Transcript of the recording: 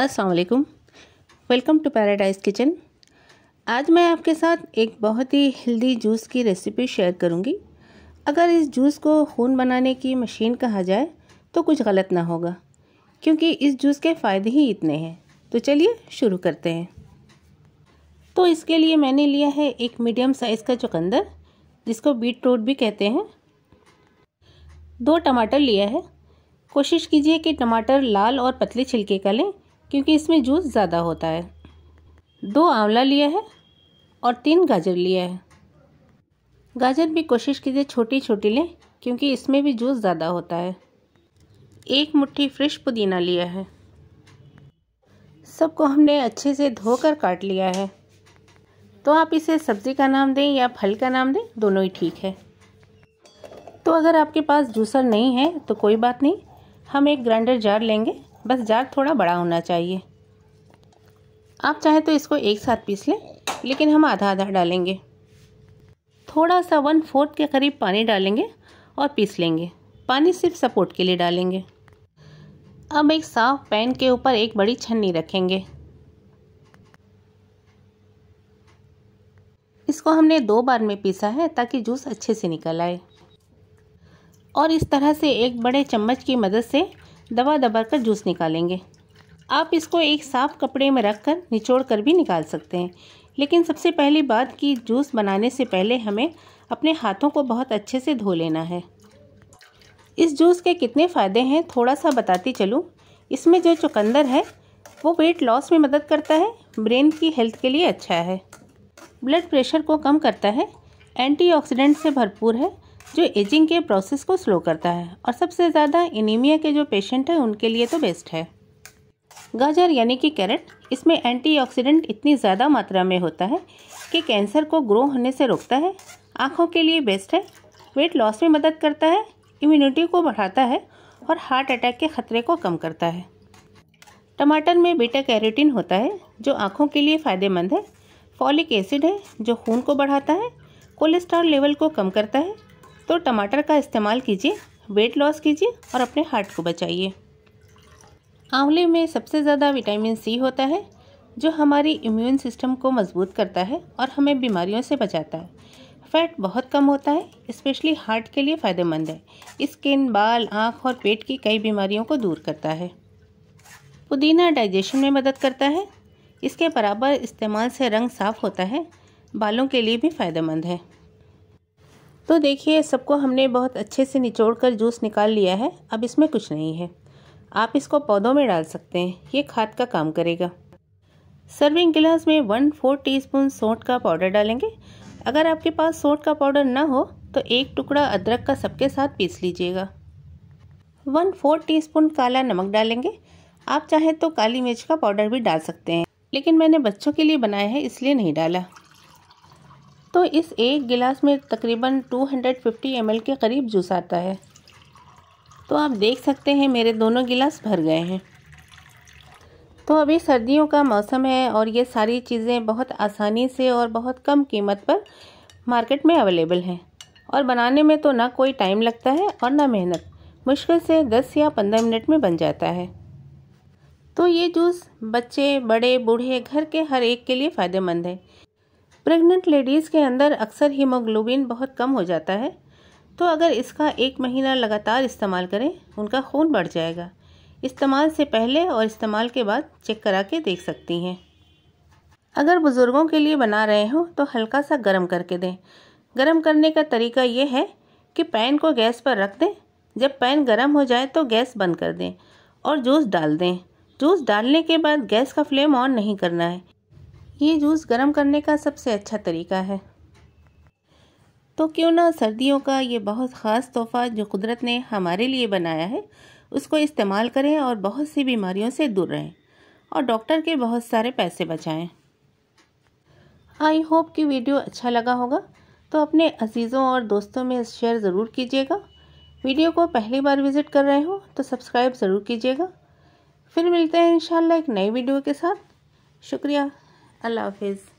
असलकुम welcome to paradise kitchen आज मैं आपके साथ एक बहुत ही हेल्दी जूस की रेसिपी शेयर करूंगी अगर इस जूस को खून बनाने की मशीन कहा जाए तो कुछ गलत ना होगा क्योंकि इस जूस के फ़ायदे ही इतने हैं तो चलिए शुरू करते हैं तो इसके लिए मैंने लिया है एक मीडियम साइज़ का चुकंदर जिसको बीट रोट भी कहते हैं दो टमाटर लिया है कोशिश कीजिए कि टमाटर लाल और पतले छिलके का लें क्योंकि इसमें जूस ज़्यादा होता है दो आंवला लिया है और तीन गाजर लिया है गाजर भी कोशिश कीजिए छोटी छोटी लें क्योंकि इसमें भी जूस ज़्यादा होता है एक मुट्ठी फ्रेश पुदीना लिया है सबको हमने अच्छे से धोकर काट लिया है तो आप इसे सब्ज़ी का नाम दें या फल का नाम दें दोनों ही ठीक है तो अगर आपके पास जूसर नहीं है तो कोई बात नहीं हम एक ग्राइंडर जार लेंगे बस जार थोड़ा बड़ा होना चाहिए आप चाहे तो इसको एक साथ पीस लें लेकिन हम आधा आधा डालेंगे थोड़ा सा वन फोर्थ के करीब पानी डालेंगे और पीस लेंगे पानी सिर्फ सपोर्ट के लिए डालेंगे अब एक साफ पैन के ऊपर एक बड़ी छन्नी रखेंगे इसको हमने दो बार में पीसा है ताकि जूस अच्छे से निकल आए और इस तरह से एक बड़े चम्मच की मदद से दबा दबा कर जूस निकालेंगे आप इसको एक साफ़ कपड़े में रख कर निचोड़ कर भी निकाल सकते हैं लेकिन सबसे पहली बात कि जूस बनाने से पहले हमें अपने हाथों को बहुत अच्छे से धो लेना है इस जूस के कितने फ़ायदे हैं थोड़ा सा बताती चलूँ इसमें जो चुकंदर है वो वेट लॉस में मदद करता है ब्रेन की हेल्थ के लिए अच्छा है ब्लड प्रेशर को कम करता है एंटीऑक्सीडेंट से भरपूर है जो एजिंग के प्रोसेस को स्लो करता है और सबसे ज़्यादा एनीमिया के जो पेशेंट हैं उनके लिए तो बेस्ट है गाजर यानी कि कैरेट इसमें एंटीऑक्सीडेंट इतनी ज़्यादा मात्रा में होता है कि कैंसर को ग्रो होने से रोकता है आँखों के लिए बेस्ट है वेट लॉस में मदद करता है इम्यूनिटी को बढ़ाता है और हार्ट अटैक के खतरे को कम करता है टमाटर में बीटा कैरोटीन होता है जो आँखों के लिए फ़ायदेमंद है फॉलिक एसिड है जो खून को बढ़ाता है कोलेस्ट्रॉल लेवल को कम करता है तो टमाटर का इस्तेमाल कीजिए वेट लॉस कीजिए और अपने हार्ट को बचाइए आंवले में सबसे ज़्यादा विटामिन सी होता है जो हमारी इम्यून सिस्टम को मजबूत करता है और हमें बीमारियों से बचाता है फैट बहुत कम होता है स्पेशली हार्ट के लिए फ़ायदेमंद है स्किन बाल आँख और पेट की कई बीमारियों को दूर करता है पुदीना डाइजेशन में मदद करता है इसके बराबर इस्तेमाल से रंग साफ होता है बालों के लिए भी फ़ायदेमंद है तो देखिए सबको हमने बहुत अच्छे से निचोड़ कर जूस निकाल लिया है अब इसमें कुछ नहीं है आप इसको पौधों में डाल सकते हैं ये खाद का काम करेगा सर्विंग गिलास में वन फोर टीस्पून सोंठ का पाउडर डालेंगे अगर आपके पास सोंठ का पाउडर ना हो तो एक टुकड़ा अदरक का सबके साथ पीस लीजिएगा वन फोर स्पून काला नमक डालेंगे आप चाहें तो काली मिर्च का पाउडर भी डाल सकते हैं लेकिन मैंने बच्चों के लिए बनाया है इसलिए नहीं डाला तो इस एक गिलास में तकरीबन 250 ml के करीब जूस आता है तो आप देख सकते हैं मेरे दोनों गिलास भर गए हैं तो अभी सर्दियों का मौसम है और ये सारी चीज़ें बहुत आसानी से और बहुत कम कीमत पर मार्केट में अवेलेबल हैं और बनाने में तो ना कोई टाइम लगता है और ना मेहनत मुश्किल से 10 या 15 मिनट में बन जाता है तो ये जूस बच्चे बड़े बूढ़े घर के हर एक के लिए फ़ायदेमंद है प्रेग्नेंट लेडीज़ के अंदर अक्सर हीमोग्लोबिन बहुत कम हो जाता है तो अगर इसका एक महीना लगातार इस्तेमाल करें उनका खून बढ़ जाएगा इस्तेमाल से पहले और इस्तेमाल के बाद चेक करा के देख सकती हैं अगर बुज़ुर्गों के लिए बना रहे हों तो हल्का सा गर्म करके दें गर्म करने का तरीका ये है कि पैन को गैस पर रख दें जब पैन गर्म हो जाए तो गैस बंद कर दें और जूस डाल दें जूस डालने के बाद गैस का फ्लेम ऑन नहीं करना है ये जूस गर्म करने का सबसे अच्छा तरीका है तो क्यों ना सर्दियों का ये बहुत ख़ास तोहफ़ा जो कुदरत ने हमारे लिए बनाया है उसको इस्तेमाल करें और बहुत सी बीमारियों से दूर रहें और डॉक्टर के बहुत सारे पैसे बचाएं आई होप कि वीडियो अच्छा लगा होगा तो अपने अजीज़ों और दोस्तों में शेयर ज़रूर कीजिएगा वीडियो को पहली बार विज़िट कर रहे हो तो सब्सक्राइब ज़रूर कीजिएगा फिर मिलते हैं इन एक नई वीडियो के साथ शुक्रिया I love his.